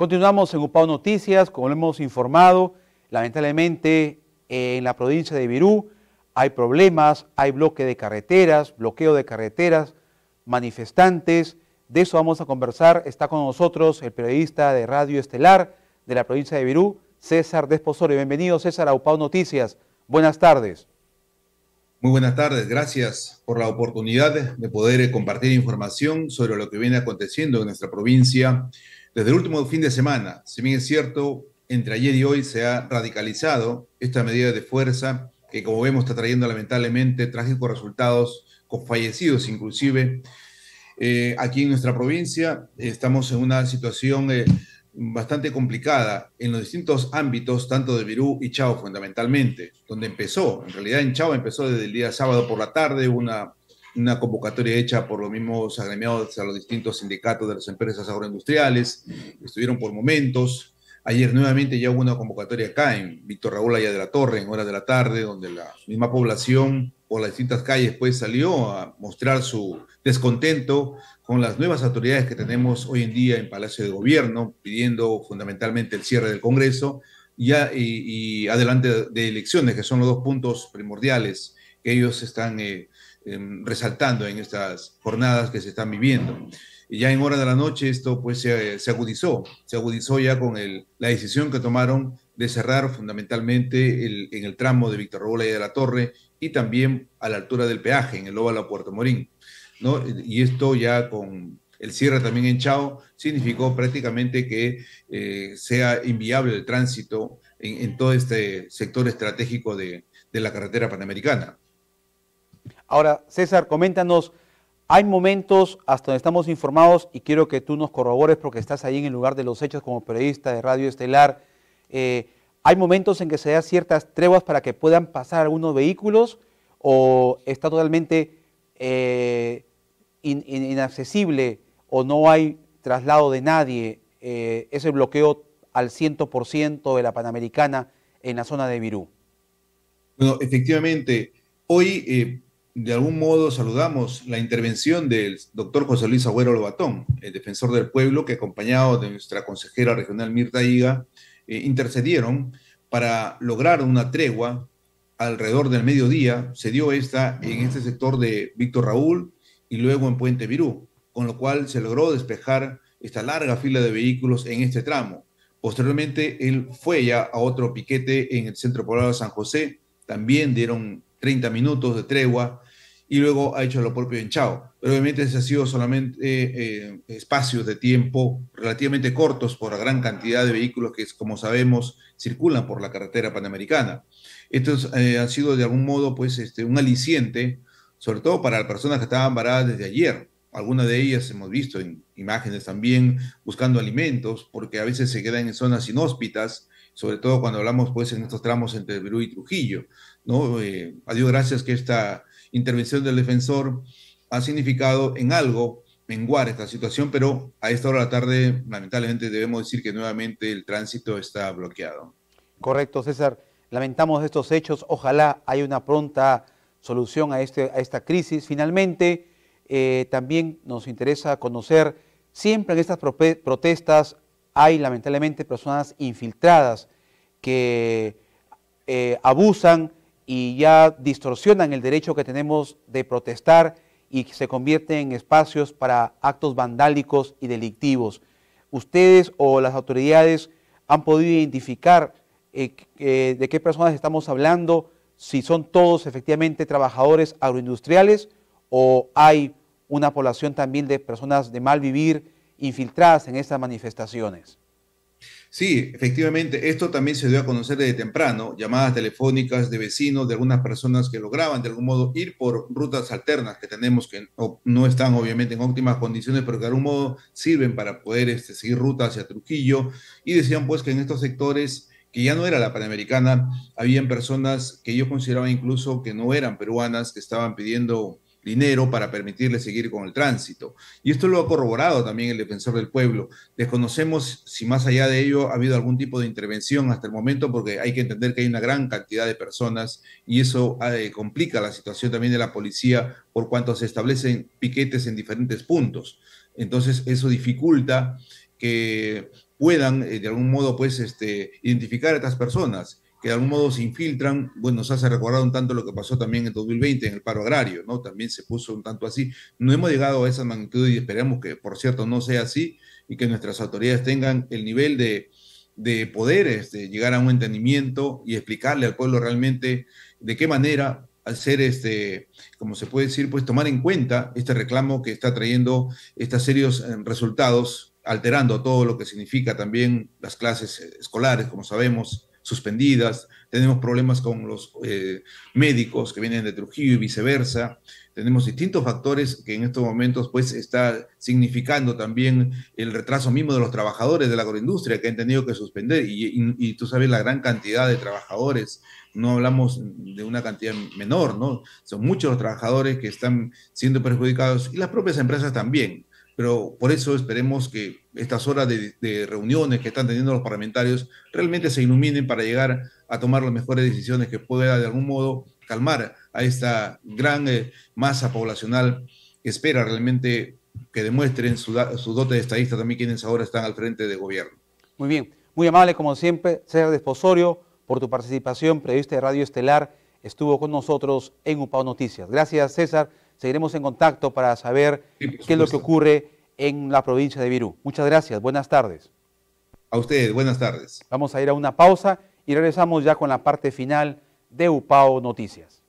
Continuamos en Upau Noticias, como lo hemos informado, lamentablemente eh, en la provincia de Virú hay problemas, hay bloque de carreteras, bloqueo de carreteras, manifestantes, de eso vamos a conversar. Está con nosotros el periodista de Radio Estelar de la provincia de Virú, César Desposorio. Bienvenido César a Upau Noticias. Buenas tardes. Muy buenas tardes, gracias por la oportunidad de poder eh, compartir información sobre lo que viene aconteciendo en nuestra provincia desde el último fin de semana, si bien es cierto, entre ayer y hoy se ha radicalizado esta medida de fuerza que como vemos está trayendo lamentablemente trágicos resultados con fallecidos inclusive. Eh, aquí en nuestra provincia estamos en una situación eh, bastante complicada en los distintos ámbitos, tanto de Virú y Chao fundamentalmente, donde empezó, en realidad en Chao empezó desde el día sábado por la tarde una una convocatoria hecha por los mismos agremiados a los distintos sindicatos de las empresas agroindustriales, estuvieron por momentos. Ayer nuevamente ya hubo una convocatoria acá en Víctor Raúl Allá de la Torre, en horas de la tarde, donde la misma población por las distintas calles pues salió a mostrar su descontento con las nuevas autoridades que tenemos hoy en día en Palacio de Gobierno, pidiendo fundamentalmente el cierre del Congreso y, y, adelante de elecciones, que son los dos puntos primordiales que ellos están eh, Em, resaltando en estas jornadas que se están viviendo. Y ya en hora de la noche esto pues se, agudizó, se agudizó ya con la decisión que tomaron de cerrar fundamentalmente en el tramo de Víctor Robola y de la Torre y también a la altura del peaje en el óvalo Puerto Morín. Y esto ya con el cierre también en Chao significó prácticamente que eh, sea inviable el tránsito en, todo este sector estratégico de la carretera panamericana. Ahora, César, coméntanos, hay momentos hasta donde estamos informados y quiero que tú nos corrobores porque estás ahí en el lugar de los hechos como periodista de Radio Estelar. Eh, ¿Hay momentos en que se dan ciertas treguas para que puedan pasar algunos vehículos o está totalmente eh, inaccesible o no hay traslado de nadie? Eh, ese bloqueo al 100% de la Panamericana en la zona de Virú. Bueno, efectivamente, hoy de algún modo saludamos la intervención del doctor José Luis Agüero Lobatón, el defensor del pueblo, que acompañado de nuestra consejera regional Mirta Higa, eh, intercedieron para lograr una tregua alrededor del mediodía. Se dio esta en este sector de Víctor Raúl y luego en Puente Virú, con lo cual se logró despejar esta larga fila de vehículos en este tramo. Posteriormente, él fue ya a otro piquete en el centro poblado de San José, también dieron 30 minutos de tregua y luego ha hecho lo propio en Chao. Pero obviamente ese ha sido solamente eh, espacios de tiempo relativamente cortos por la gran cantidad de vehículos que, como sabemos, circulan por la carretera panamericana. Esto eh, ha sido de algún modo pues, este, un aliciente, sobre todo para las personas que estaban varadas desde ayer. Algunas de ellas hemos visto en imágenes también buscando alimentos, porque a veces se quedan en zonas inhóspitas sobre todo cuando hablamos pues en estos tramos entre Perú y Trujillo. ¿no? Eh, a gracias que esta intervención del defensor ha significado en algo menguar esta situación, pero a esta hora de la tarde lamentablemente debemos decir que nuevamente el tránsito está bloqueado. Correcto, César. Lamentamos estos hechos. Ojalá haya una pronta solución a, este, a esta crisis. Finalmente, eh, también nos interesa conocer siempre en estas protestas hay lamentablemente personas infiltradas que eh, abusan y ya distorsionan el derecho que tenemos de protestar y que se convierten en espacios para actos vandálicos y delictivos. ¿Ustedes o las autoridades han podido identificar eh, eh, de qué personas estamos hablando? Si son todos efectivamente trabajadores agroindustriales o hay una población también de personas de mal vivir, infiltradas en estas manifestaciones. Sí, efectivamente, esto también se dio a conocer desde temprano, llamadas telefónicas de vecinos, de algunas personas que lograban de algún modo ir por rutas alternas que tenemos que no, están obviamente en óptimas condiciones, pero que de algún modo sirven para poder este, seguir rutas hacia Trujillo y decían pues que en estos sectores que ya no era la Panamericana, habían personas que yo consideraba incluso que no eran peruanas, que estaban pidiendo dinero para permitirle seguir con el tránsito. Y esto lo ha corroborado también el defensor del pueblo. Desconocemos si más allá de ello ha habido algún tipo de intervención hasta el momento, porque hay que entender que hay una gran cantidad de personas y eso eh, complica la situación también de la policía por cuanto se establecen piquetes en diferentes puntos. Entonces eso dificulta que puedan eh, de algún modo pues este, identificar a estas personas que de algún modo se infiltran, bueno, nos hace recordar un tanto lo que pasó también en 2020 en el paro agrario, ¿no? También se puso un tanto así. No hemos llegado a esa magnitud y esperemos que, por cierto, no sea así y que nuestras autoridades tengan el nivel de, de poderes de llegar a un entendimiento y explicarle al pueblo realmente de qué manera hacer este, como se puede decir, pues tomar en cuenta este reclamo que está trayendo estos serios eh, resultados, alterando todo lo que significa también las clases eh, escolares, como sabemos, suspendidas, tenemos problemas con los eh, médicos que vienen de Trujillo y viceversa, tenemos distintos factores que en estos momentos pues está significando también el retraso mismo de los trabajadores de la agroindustria que han tenido que suspender y, tú sabes la gran cantidad de trabajadores, no hablamos de una cantidad menor, ¿no? Son muchos los trabajadores que están siendo perjudicados y las propias empresas también pero por eso esperemos que estas horas de, reuniones que están teniendo los parlamentarios realmente se iluminen para llegar a tomar las mejores decisiones que pueda de algún modo calmar a esta gran eh, masa poblacional que espera realmente que demuestren su, dote de estadista también quienes ahora están al frente de gobierno. Muy bien, muy amable como siempre, César Desposorio, por tu participación, periodista de Radio Estelar, estuvo con nosotros en UPAO Noticias. Gracias César seguiremos en contacto para saber qué es lo que ocurre en la provincia de Virú. Muchas gracias, buenas tardes. A ustedes, buenas tardes. Vamos a ir a una pausa y regresamos ya con la parte final de UPAO Noticias.